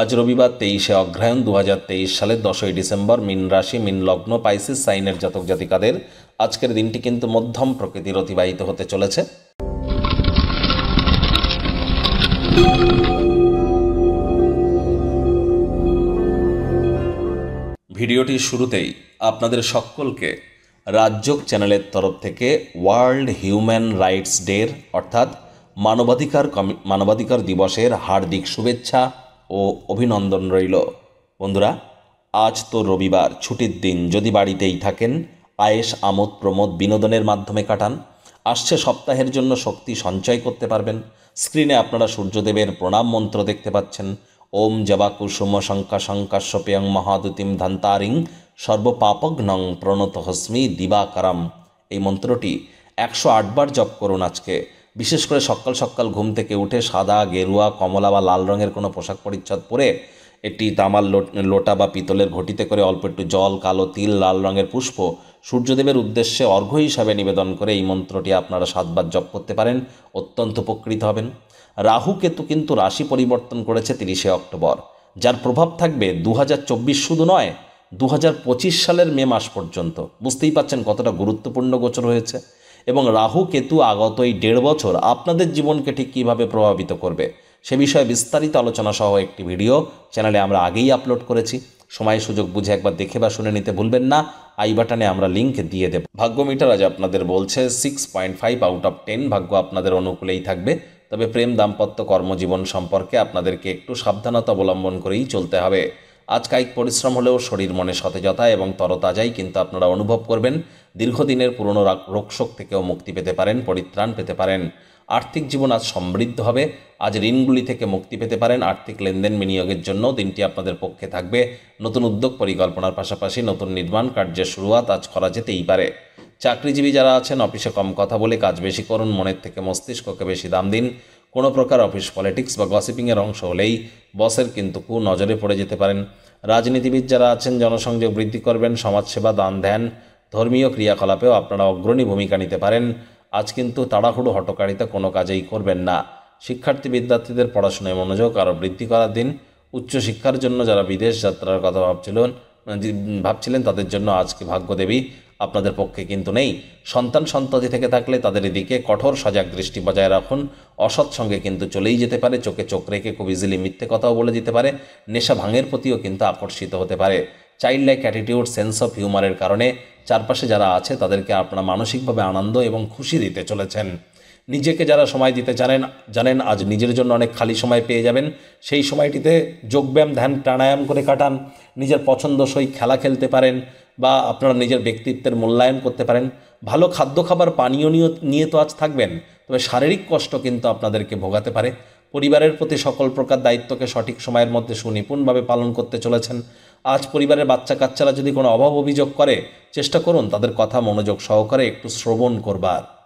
আজ রবিবার তেইশে অগ্রায়ণ দু সালের দশই ডিসেম্বর মিন রাশি মিন লগ্ন পাইসিস সাইনের জাতক জাতিকাদের আজকের দিনটি কিন্তু মধ্যম প্রকৃতির অতিবাহিত হতে চলেছে ভিডিওটির শুরুতেই আপনাদের সকলকে রাজ্যক চ্যানেলের তরফ থেকে ওয়ার্ল্ড হিউম্যান রাইটস ডের অর্থাৎ মানবাধিকার মানবাধিকার দিবসের হার্দিক শুভেচ্ছা ও অভিনন্দন রইল বন্ধুরা আজ তো রবিবার ছুটির দিন যদি বাড়িতেই থাকেন আয়েস আমোদ প্রমোদ বিনোদনের মাধ্যমে কাটান আসছে সপ্তাহের জন্য শক্তি সঞ্চয় করতে পারবেন স্ক্রিনে আপনারা সূর্যদেবের প্রণাম মন্ত্র দেখতে পাচ্ছেন ওম জবা কুসুম শঙ্কা শঙ্কা শঙ্কাশ্যপেয়ং মহাদুতিম ধান্তারিং সর্বপাপঘ্নং প্রণত হস্মি দিবাকারাম এই মন্ত্রটি একশো আটবার জপ করুন আজকে বিশেষ করে সকাল সকাল ঘুম থেকে উঠে সাদা গেরুয়া কমলা বা লাল রঙের কোনো পোশাক পরিচ্ছদ পরে একটি তামার লোটা বা পিতলের ঘটিতে করে অল্প একটু জল কালো তিল লাল রঙের পুষ্প সূর্যদেবের উদ্দেশ্যে অর্ঘ্য হিসাবে নিবেদন করে এই মন্ত্রটি আপনারা সাতবার জপ করতে পারেন অত্যন্ত উপকৃত হবেন রাহু কেতু কিন্তু রাশি পরিবর্তন করেছে তিরিশে অক্টোবর যার প্রভাব থাকবে দু শুধু নয় দু সালের মে মাস পর্যন্ত বুঝতেই পাচ্ছেন কতটা গুরুত্বপূর্ণ গোচর হয়েছে এবং রাহু কেতু আগত এই দেড় বছর আপনাদের জীবনকে ঠিক কীভাবে প্রভাবিত করবে সে বিষয়ে বিস্তারিত আলোচনা সহ একটি ভিডিও চ্যানেলে আমরা আগেই আপলোড করেছি সময় সুযোগ বুঝে একবার দেখে বা শুনে নিতে ভুলবেন না আই বাটনে আমরা লিঙ্ক দিয়ে দেব ভাগ্য মিটার আজ আপনাদের বলছে six point five out of ten ভাগ্য আপনাদের অনুকূলেই থাকবে তবে প্রেম দাম্পত্য কর্মজীবন সম্পর্কে আপনাদেরকে একটু সাবধানতা অবলম্বন করেই চলতে হবে আজ কায়িক পরিশ্রম হলেও শরীর মনে সতেজতা এবং তরতাজাই কিন্তু আপনারা অনুভব করবেন দীর্ঘদিনের পুরনো রোগশোক থেকেও মুক্তি পেতে পারেন পরিত্রাণ পেতে পারেন আর্থিক জীবন আজ সমৃদ্ধ হবে আজ ঋণগুলি থেকে মুক্তি পেতে পারেন আর্থিক লেনদেন বিনিয়োগের জন্য দিনটি আপনাদের পক্ষে থাকবে নতুন উদ্যোগ পরিকল্পনার পাশাপাশি নতুন নির্মাণ কার্যের শুরুয়াত আজ করা যেতেই পারে চাকরিজীবী যারা আছেন অফিসে কম কথা বলে কাজ বেশি করুন মনের থেকে মস্তিষ্ককে বেশি দাম দিন কোনো প্রকার অফিস পলিটিক্স বা গসিপিংয়ের অংশ হলেই বসের কিন্তু কু নজরে পড়ে যেতে পারেন রাজনীতিবিদ যারা আছেন জনসংযোগ বৃদ্ধি করবেন সমাজসেবা দান ধ্যান ধর্মীয় ক্রিয়াকলাপেও আপনারা অগ্রণী ভূমিকা নিতে পারেন আজ কিন্তু তাড়াহুড়ো হটকারিতা কোনো কাজেই করবেন না শিক্ষার্থী বিদ্যার্থীদের পড়াশোনায় মনোযোগ আরও বৃদ্ধি করার দিন উচ্চশিক্ষার জন্য যারা বিদেশ যাত্রার কথা ভাবছিলেন ভাবছিলেন তাদের জন্য আজকে ভাগ্যদেবী আপনাদের পক্ষে কিন্তু নেই সন্তান সন্ততি থেকে থাকলে তাদের দিকে কঠোর সজাগ দৃষ্টি বজায় রাখুন অসৎ সঙ্গে কিন্তু চলেই যেতে পারে চোখে চোখ রেখে খুব ইজিলি মিথ্যে কথাও বলে যেতে পারে নেশা ভাঙের প্রতিও কিন্তু আকর্ষিত হতে পারে child like attitude sense of হিউমারের কারণে চারপাশে যারা আছে তাদেরকে আপনারা মানসিকভাবে আনন্দ এবং খুশি দিতে চলেছেন নিজেকে যারা সময় দিতে জানেন জানেন আজ নিজের জন্য অনেক খালি সময় পেয়ে যাবেন সেই সময়টিতে যোগব্যায়াম ধ্যান প্রাণায়াম করে কাটান নিজের পছন্দসই খেলা খেলতে পারেন বা আপনারা নিজের ব্যক্তিত্বের মূল্যায়ন করতে পারেন ভালো খাদ্য খাবার পানীয় নিয়ে তো আজ থাকবেন তবে শারীরিক কষ্ট কিন্তু আপনাদেরকে ভোগাতে পারে পরিবারের প্রতি সকল প্রকার দায়িত্বকে সঠিক সময়ের মধ্যে সুনিপুণভাবে পালন করতে চলেছেন আজ পরিবারের বাচ্চা কাচ্চারা যদি কোনো অভাব অভিযোগ করে চেষ্টা করুন তাদের কথা মনোযোগ সহকারে একটু শ্রবণ করবার